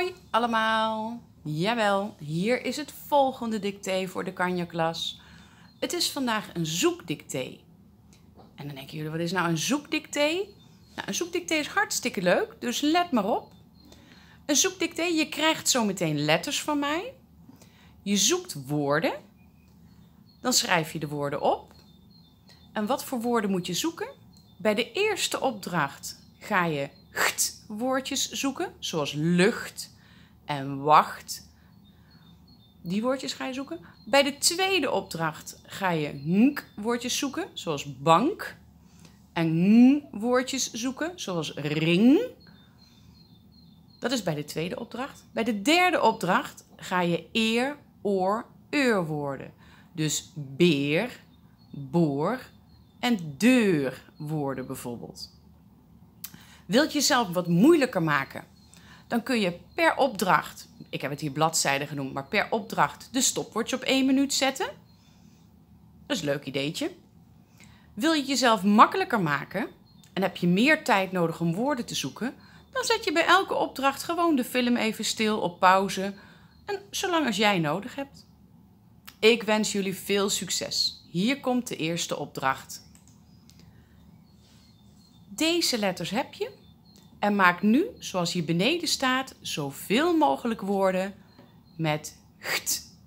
Hoi allemaal! Jawel, hier is het volgende dicté voor de Kanja-klas. Het is vandaag een zoekdicté. En dan denken jullie, wat is nou een zoekdicté? Nou, een zoekdicté is hartstikke leuk, dus let maar op. Een zoekdicté, je krijgt zo meteen letters van mij. Je zoekt woorden. Dan schrijf je de woorden op. En wat voor woorden moet je zoeken? Bij de eerste opdracht ga je cht-woordjes zoeken, zoals lucht en wacht. Die woordjes ga je zoeken. Bij de tweede opdracht ga je nk-woordjes zoeken, zoals bank. En woordjes zoeken, zoals ring. Dat is bij de tweede opdracht. Bij de derde opdracht ga je eer, oor, eur worden. Dus beer, boor en deur woorden bijvoorbeeld. Wil je jezelf wat moeilijker maken? Dan kun je per opdracht, ik heb het hier bladzijde genoemd, maar per opdracht de stopwatch op 1 minuut zetten. Dat is een leuk ideetje. Wil je jezelf makkelijker maken en heb je meer tijd nodig om woorden te zoeken, dan zet je bij elke opdracht gewoon de film even stil op pauze en zolang als jij nodig hebt. Ik wens jullie veel succes. Hier komt de eerste opdracht. Deze letters heb je. En maak nu, zoals hier beneden staat, zoveel mogelijk woorden met cht.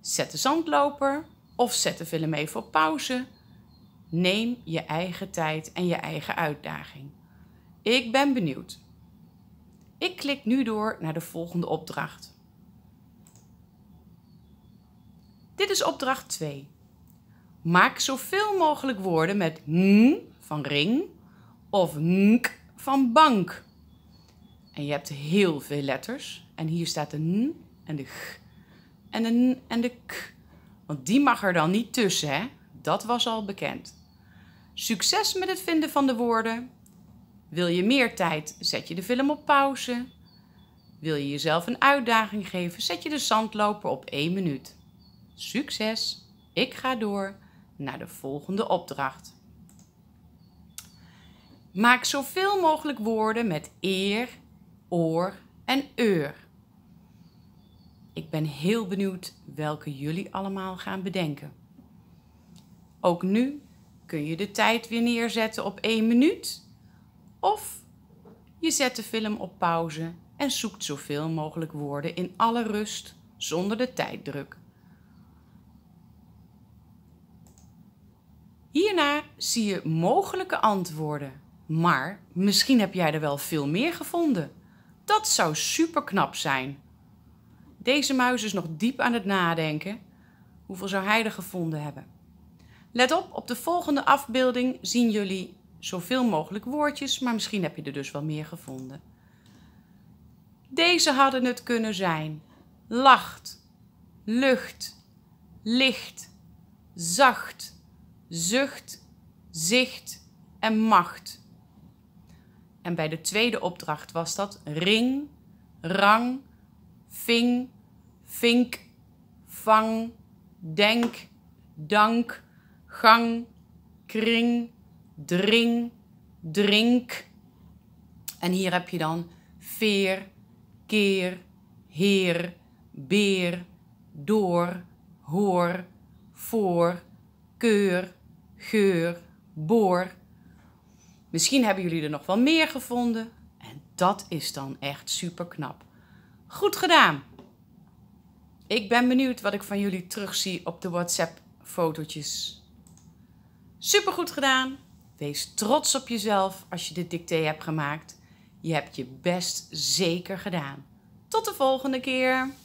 Zet de zandloper of zet de film even op pauze. Neem je eigen tijd en je eigen uitdaging. Ik ben benieuwd. Ik klik nu door naar de volgende opdracht. Dit is opdracht 2. Maak zoveel mogelijk woorden met n van ring of nk van bank. En je hebt heel veel letters. En hier staat de n en de g en de n en de k. Want die mag er dan niet tussen, hè? Dat was al bekend. Succes met het vinden van de woorden. Wil je meer tijd, zet je de film op pauze. Wil je jezelf een uitdaging geven, zet je de zandloper op 1 minuut. Succes! Ik ga door naar de volgende opdracht. Maak zoveel mogelijk woorden met eer, oor en eur. Ik ben heel benieuwd welke jullie allemaal gaan bedenken. Ook nu kun je de tijd weer neerzetten op 1 minuut of je zet de film op pauze en zoekt zoveel mogelijk woorden in alle rust zonder de tijddruk. Hierna zie je mogelijke antwoorden. Maar misschien heb jij er wel veel meer gevonden. Dat zou super knap zijn. Deze muis is nog diep aan het nadenken. Hoeveel zou hij er gevonden hebben? Let op, op de volgende afbeelding zien jullie zoveel mogelijk woordjes, maar misschien heb je er dus wel meer gevonden. Deze hadden het kunnen zijn. Lacht, lucht, licht, zacht, zucht, zicht en macht. En bij de tweede opdracht was dat ring, rang, ving, vink, vang, denk, dank, gang, kring, dring, drink. En hier heb je dan veer, keer, heer, beer, door, hoor, voor, keur, geur, boor, Misschien hebben jullie er nog wel meer gevonden. En dat is dan echt super knap. Goed gedaan! Ik ben benieuwd wat ik van jullie terugzie op de WhatsApp-fotootjes. Super goed gedaan! Wees trots op jezelf als je dit dictee hebt gemaakt. Je hebt je best zeker gedaan. Tot de volgende keer!